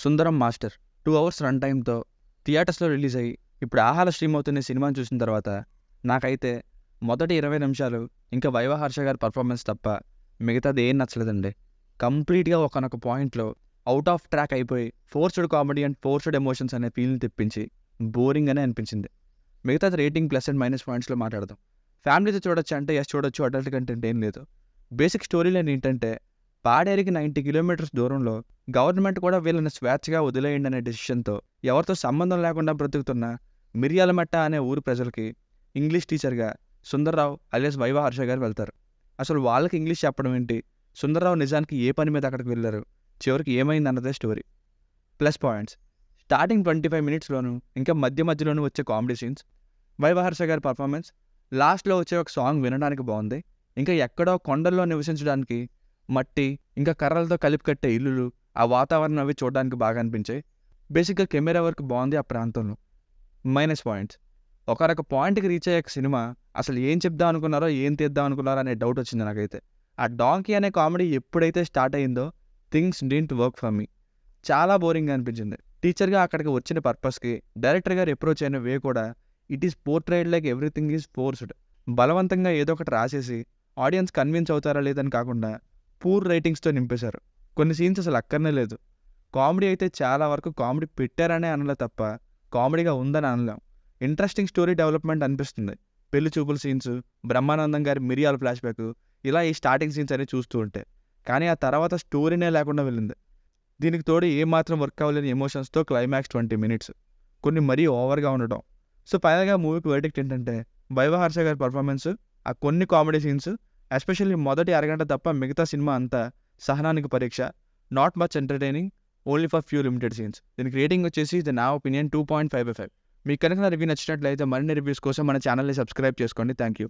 సుందరం Master two hours run టైంతో థియేటర్స్లో release అయ్యి ఇప్పుడు ఆహార స్ట్రీమ్ అవుతున్న సినిమాను చూసిన తర్వాత నాకైతే మొదటి ఇరవై నిమిషాలు ఇంకా వైవహర్ష గారి పర్ఫార్మెన్స్ తప్ప మిగతాది ఏం నచ్చలేదండి కంప్లీట్గా ఒకనొక పాయింట్లో అవుట్ ఆఫ్ ట్రాక్ అయిపోయి forced comedy and forced emotions అనే ఫీల్ని తెప్పించి బోరింగ్ అనే అనిపించింది మిగతాది రేటింగ్ ప్లస్ అండ్ మైనస్ పాయింట్స్లో మాట్లాడదాం ఫ్యామిలీతో చూడొచ్చు అంటే ఎస్ చూడొచ్చు అడల్ట్ కంటెంట్ ఏం లేదు బేసిక్ స్టోరీ లైన్ ఏంటంటే పాడేరికి నైంటీ కిలోమీటర్స్ దూరంలో గవర్నమెంట్ కూడా వీళ్ళని స్వేచ్ఛగా వదిలేయండి అనే డిసిషన్తో ఎవరితో సంబంధం లేకుండా బ్రతుకుతున్న మిర్యాలమట్ట అనే ఊరు ప్రజలకి ఇంగ్లీష్ టీచర్గా సుందర్రావు అలియాస్ వైవా హర్ష గారు వెళ్తారు అసలు వాళ్ళకి ఇంగ్లీష్ చెప్పడం ఏంటి సుందర్రావు నిజానికి ఏ పని మీద అక్కడికి వెళ్ళారు చివరికి ఏమైంది అన్నదే story plus points starting twenty five మినిట్స్లోను ఇంకా మధ్య మధ్యలోనూ వచ్చే కామెడీ సీన్స్ వైవా హర్ష గారి పర్ఫార్మెన్స్ లాస్ట్లో వచ్చే ఒక సాంగ్ వినడానికి బాగుంది ఇంకా ఎక్కడో కొండల్లో నివసించడానికి మట్టి ఇంకా కర్రలతో కలిపి కట్టే ఇల్లులు ఆ వాతావరణం అవి చూడడానికి బాగా అనిపించాయి బేసిక్గా కెమెరా వర్క్ బాగుంది ఆ ప్రాంతంలో మైనస్ పాయింట్స్ ఒకరొక పాయింట్కి రీచ్ అయ్యాక సినిమా అసలు ఏం చెప్దాం అనుకున్నారో ఏం తీద్దాం అనుకున్నారో అనే డౌట్ వచ్చింది నాకైతే ఆ డాంకీ అనే కామెడీ ఎప్పుడైతే స్టార్ట్ అయిందో things didn't work for me చాలా బోరింగ్ అనిపించింది టీచర్గా అక్కడికి వచ్చిన పర్పస్కి డైరెక్టర్ గారు అప్రోచ్ అయిన వే కూడా it is portrayed like everything is forced బలవంతంగా ఏదో ఒకటి రాసేసి ఆడియన్స్ కన్విన్స్ అవుతారా లేదని కాకుండా పూర్ రైటింగ్స్తో నింపేశారు కొన్ని సీన్స్ అసలు అక్కర్నే లేదు కామెడీ అయితే చాలా వరకు కామెడీ పెట్టారనే అనలే తప్ప కామెడీగా ఉందని అనలేం ఇంట్రెస్టింగ్ స్టోరీ డెవలప్మెంట్ అనిపిస్తుంది పెళ్లి చూపుల సీన్స్ బ్రహ్మానందం గారి మిరియాల ఫ్లాష్ బ్యాక్ ఇలా ఈ స్టార్టింగ్ సీన్స్ అనేవి చూస్తూ ఉంటే కానీ ఆ తర్వాత స్టోరీనే లేకుండా వెళ్ళింది దీనికి తోడు ఏమాత్రం వర్క్ అవ్వలేని ఎమోషన్స్తో క్లైమాక్స్ ట్వంటీ మినిట్స్ కొన్ని మరీ ఓవర్గా ఉండటం సో ఫైనల్గా మూవీకి వర్డిక్ట్ ఏంటంటే వైవహర్ష గారి పర్ఫార్మెన్స్ ఆ కొన్ని కామెడీ సీన్స్ ఎస్పెషల్లీ మొదటి అరగంట తప్ప మిగతా సినిమా అంతా సహనానికి పరీక్ష not much entertaining only for few limited scenes దీనికి రేటింగ్ వచ్చేసి ఇది నా opinion two point five by five మీకు కనుక నా రివ్యూ నచ్చినట్లయితే మరిన్ని రివ్యూస్ కోసం మన ఛానల్ని సబ్స్క్రైబ్ చేసుకోండి థ్యాంక్ యూ